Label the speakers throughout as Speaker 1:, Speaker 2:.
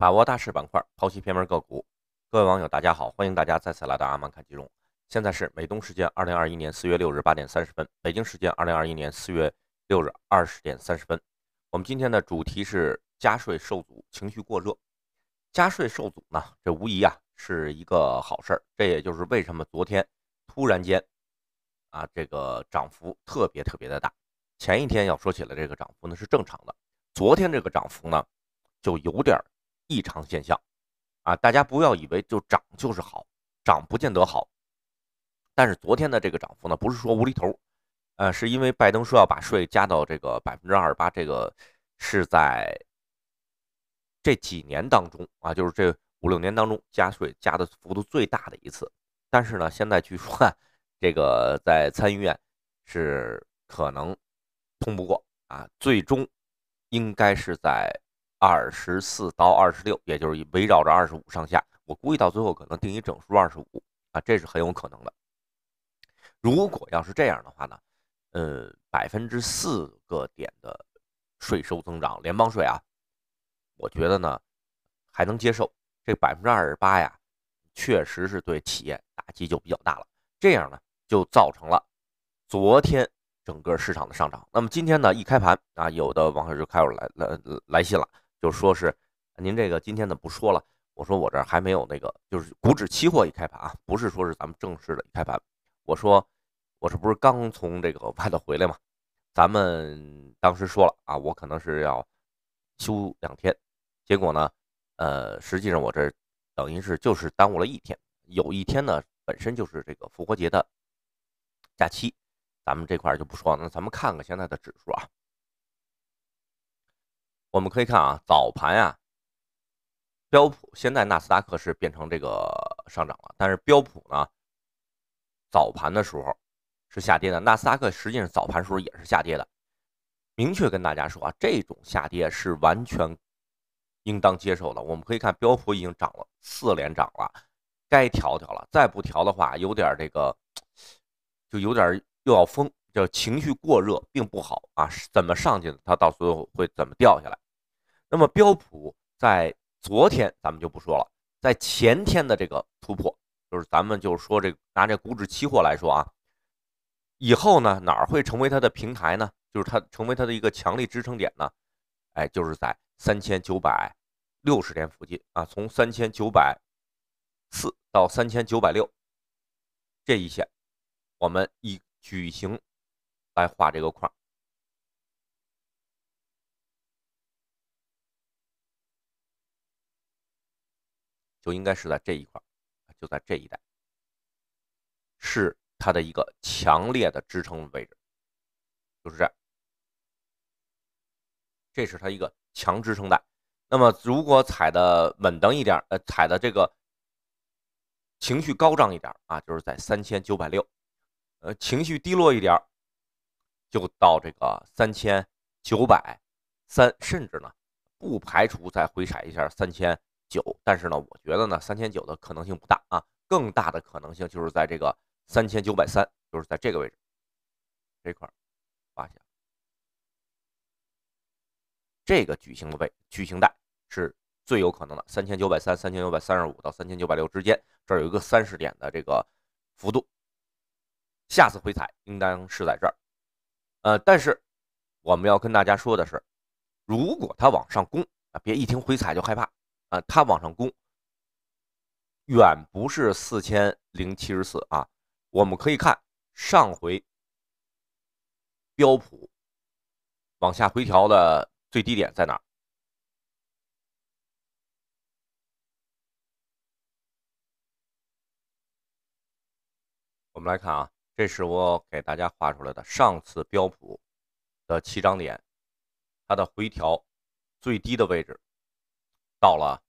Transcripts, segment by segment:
Speaker 1: 把握大势板块，剖析偏门个股。各位网友，大家好，欢迎大家再次来到阿曼看金融。现在是美东时间二零二一年四月六日八点三十分，北京时间二零二一年四月六日二十点三十分。我们今天的主题是加税受阻，情绪过热。加税受阻呢，这无疑啊是一个好事儿。这也就是为什么昨天突然间啊这个涨幅特别特别的大。前一天要说起来这个涨幅呢是正常的，昨天这个涨幅呢就有点。异常现象，啊，大家不要以为就涨就是好，涨不见得好。但是昨天的这个涨幅呢，不是说无厘头，呃，是因为拜登说要把税加到这个百分之二十八，这个是在这几年当中啊，就是这五六年当中加税加的幅度最大的一次。但是呢，现在据说这个在参议院是可能通不过啊，最终应该是在。二十四到二十六，也就是围绕着二十五上下，我估计到最后可能定一整数二十五啊，这是很有可能的。如果要是这样的话呢，呃，百分之四个点的税收增长，联邦税啊，我觉得呢还能接受。这百分之二十八呀，确实是对企业打击就比较大了。这样呢，就造成了昨天整个市场的上涨。那么今天呢，一开盘啊，有的网友就开始来来来信了。就说是您这个今天呢不说了，我说我这还没有那个，就是股指期货一开盘啊，不是说是咱们正式的一开盘，我说我这不是刚从这个外头回来嘛，咱们当时说了啊，我可能是要休两天，结果呢，呃，实际上我这等于是就是耽误了一天，有一天呢本身就是这个复活节的假期，咱们这块就不说了，那咱们看看现在的指数啊。我们可以看啊，早盘啊，标普现在纳斯达克是变成这个上涨了，但是标普呢，早盘的时候是下跌的，纳斯达克实际上早盘时候也是下跌的。明确跟大家说啊，这种下跌是完全应当接受的。我们可以看标普已经涨了四连涨了，该调调了，再不调的话，有点这个，就有点又要疯。叫情绪过热并不好啊，怎么上去的？它到最后会怎么掉下来？那么标普在昨天咱们就不说了，在前天的这个突破，就是咱们就是说这个拿这股指期货来说啊，以后呢哪儿会成为它的平台呢？就是它成为它的一个强力支撑点呢？哎，就是在三千九百六十点附近啊，从三千九百四到三千九百六这一线，我们以举行来画这个框，就应该是在这一块，就在这一带，是它的一个强烈的支撑位置，就是这这是它一个强支撑带。那么，如果踩的稳当一点，呃，踩的这个情绪高涨一点啊，就是在三千九百六，呃，情绪低落一点。就到这个三千九百三，甚至呢不排除再回踩一下三千九，但是呢，我觉得呢三千九的可能性不大啊，更大的可能性就是在这个三千九百三，就是在这个位置这块儿发现这个矩形的位矩形带是最有可能的，三千九百三三千九百三十五到三千九百六之间，这儿有一个三十点的这个幅度，下次回踩应当是在这儿。呃，但是我们要跟大家说的是，如果它往上攻啊，别一听回踩就害怕啊，它往上攻远不是四千零七十四啊，我们可以看上回标普往下回调的最低点在哪儿，我们来看啊。这是我给大家画出来的上次标普的起涨点，它的回调最低的位置到了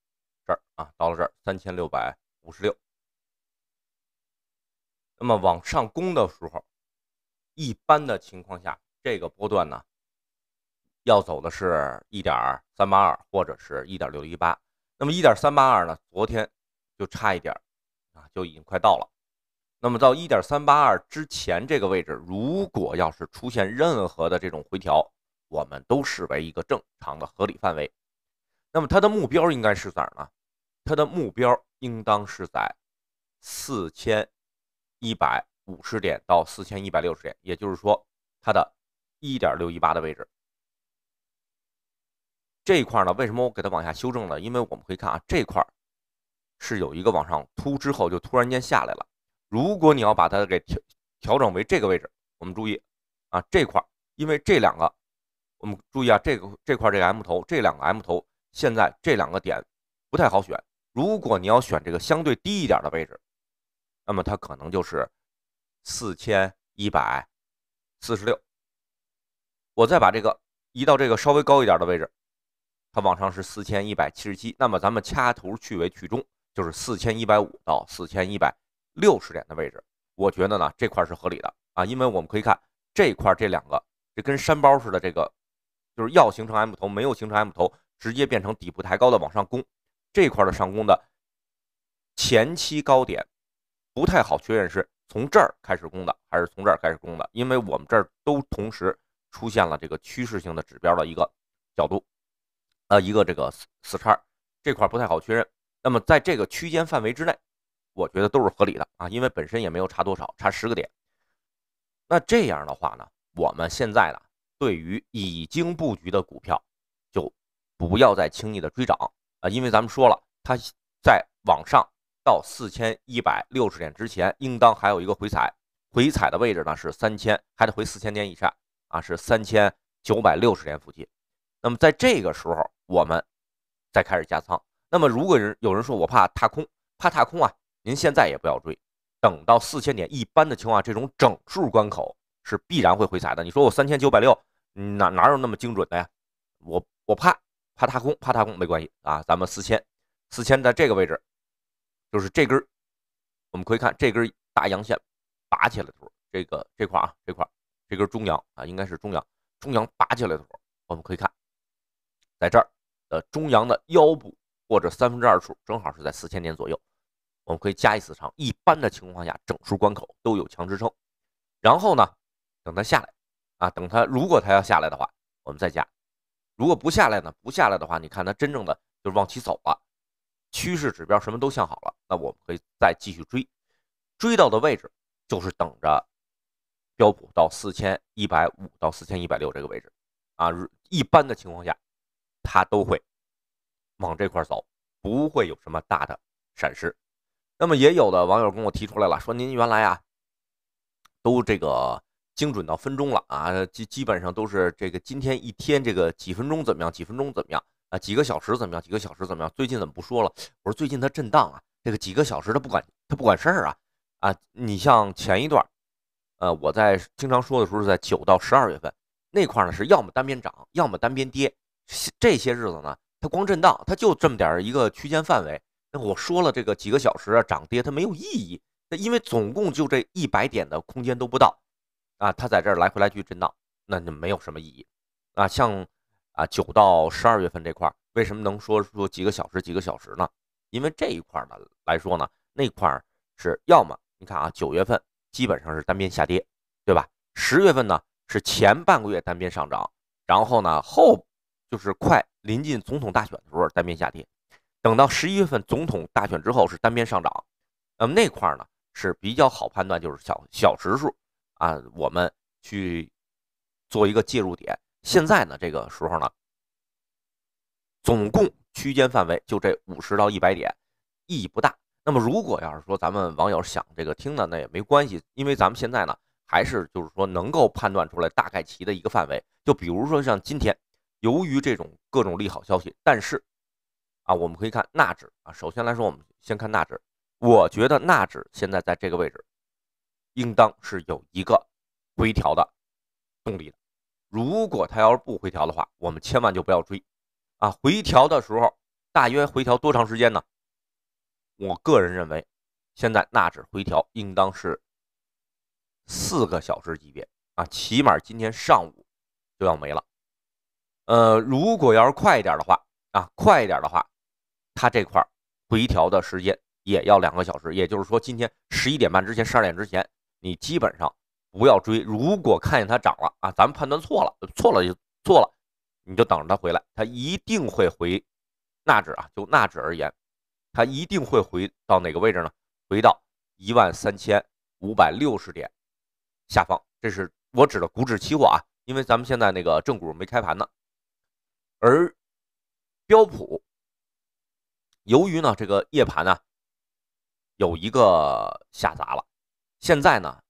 Speaker 1: 这儿啊，到了这儿三千六百五十六。那么往上攻的时候，一般的情况下，这个波段呢要走的是一点三八二或者是一点六一八。那么一点三八二呢，昨天就差一点啊，就已经快到了。那么到一点三八二之前这个位置，如果要是出现任何的这种回调，我们都视为一个正常的合理范围。那么它的目标应该是在哪儿呢？它的目标应当是在四千一百五十点到四千一百六十点，也就是说，它的一点六一八的位置。这一块呢，为什么我给它往下修正呢？因为我们可以看啊，这块是有一个往上突之后就突然间下来了。如果你要把它给调调整为这个位置，我们注意啊，这块儿，因为这两个，我们注意啊，这个这块这个 M 头，这两个 M 头，现在这两个点不太好选。如果你要选这个相对低一点的位置，那么它可能就是四千一百四十六。我再把这个移到这个稍微高一点的位置，它往上是四千一百七十七。那么咱们掐头去尾去中，就是四千一百五到四千一百。六十点的位置，我觉得呢这块是合理的啊，因为我们可以看这块这两个，这跟山包似的，这个就是要形成 M 头，没有形成 M 头，直接变成底部抬高的往上攻，这块的上攻的前期高点不太好确认是从这儿开始攻的还是从这儿开始攻的，因为我们这儿都同时出现了这个趋势性的指标的一个角度，呃，一个这个死死叉这块不太好确认。那么在这个区间范围之内。我觉得都是合理的啊，因为本身也没有差多少，差十个点。那这样的话呢，我们现在呢，对于已经布局的股票，就不要再轻易的追涨啊，因为咱们说了，它在往上到四千一百六十点之前，应当还有一个回踩，回踩的位置呢是三千，还得回四千点以上啊，是三千九百六十点附近。那么在这个时候，我们再开始加仓。那么如果人有人说我怕踏空，怕踏空啊？您现在也不要追，等到四千点，一般的情况下，这种整数关口是必然会回踩的。你说我三千九百六，哪哪有那么精准的呀？我我怕怕踏空，怕踏空没关系啊。咱们四千四千在这个位置，就是这根，我们可以看这根大阳线拔起来的时候，这个这块啊这块，这根中阳啊应该是中阳，中阳拔起来的时候，我们可以看，在这儿的中阳的腰部或者三分之二处，正好是在四千点左右。我们可以加一次仓。一般的情况下，整数关口都有强支撑。然后呢，等它下来啊，等它如果它要下来的话，我们再加。如果不下来呢？不下来的话，你看它真正的就是往起走了，趋势指标什么都向好了。那我们可以再继续追，追到的位置就是等着标普到四千一百五到四千一百六这个位置啊。一般的情况下，它都会往这块走，不会有什么大的闪失。那么也有的网友跟我提出来了，说您原来啊，都这个精准到分钟了啊，基基本上都是这个今天一天这个几分钟怎么样，几分钟怎么样啊，几个小时怎么样，几个小时怎么样？最近怎么不说了？我说最近它震荡啊，这个几个小时它不管它不管事儿啊啊！你像前一段，呃，我在经常说的时候是在九到十二月份那块呢，是要么单边涨，要么单边跌，这些日子呢，它光震荡，它就这么点儿一个区间范围。那我说了，这个几个小时啊涨跌它没有意义，那因为总共就这一百点的空间都不到，啊，它在这儿来回来去震荡，那就没有什么意义。啊，像啊九到十二月份这块儿，为什么能说说几个小时几个小时呢？因为这一块儿呢来说呢，那块儿是要么你看啊，九月份基本上是单边下跌，对吧？十月份呢是前半个月单边上涨，然后呢后就是快临近总统大选的时候单边下跌。等到十一月份总统大选之后是单边上涨，那么那块呢是比较好判断，就是小小时数啊，我们去做一个介入点。现在呢这个时候呢，总共区间范围就这五十到一百点，意义不大。那么如果要是说咱们网友想这个听的那也没关系，因为咱们现在呢还是就是说能够判断出来大概其的一个范围，就比如说像今天由于这种各种利好消息，但是。啊，我们可以看纳指啊。首先来说，我们先看纳指。我觉得纳指现在在这个位置，应当是有一个回调的动力。如果它要是不回调的话，我们千万就不要追。啊，回调的时候，大约回调多长时间呢？我个人认为，现在纳指回调应当是四个小时级别啊，起码今天上午就要没了。呃，如果要是快一点的话，啊，快一点的话。它这块回调的时间也要两个小时，也就是说，今天十一点半之前、十二点之前，你基本上不要追。如果看见它涨了啊，咱们判断错了，错了就错了，你就等着它回来，它一定会回。纳指啊，就纳指而言，它一定会回到哪个位置呢？回到一万三千五百六十点下方。这是我指的股指期货啊，因为咱们现在那个正股没开盘呢，而标普。由于呢，这个夜盘呢，有一个下砸了，现在呢，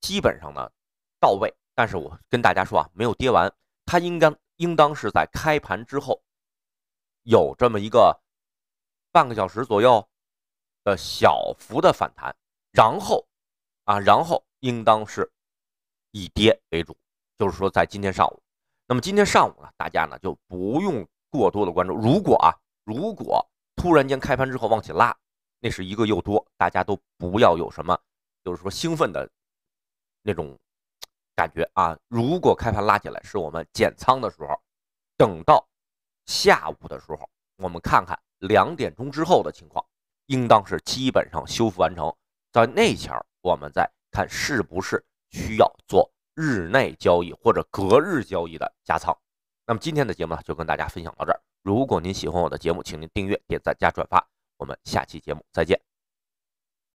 Speaker 1: 基本上呢到位，但是我跟大家说啊，没有跌完，它应该应当是在开盘之后，有这么一个半个小时左右的小幅的反弹，然后啊，然后应当是以跌为主，就是说在今天上午。那么今天上午呢，大家呢就不用过多的关注，如果啊。如果突然间开盘之后往起拉，那是一个又多，大家都不要有什么，就是说兴奋的那种感觉啊。如果开盘拉起来，是我们减仓的时候，等到下午的时候，我们看看两点钟之后的情况，应当是基本上修复完成，在那前儿我们再看是不是需要做日内交易或者隔日交易的加仓。那么今天的节目呢，就跟大家分享到这儿。如果您喜欢我的节目，请您订阅、点赞、加转发。我们下期节目再见。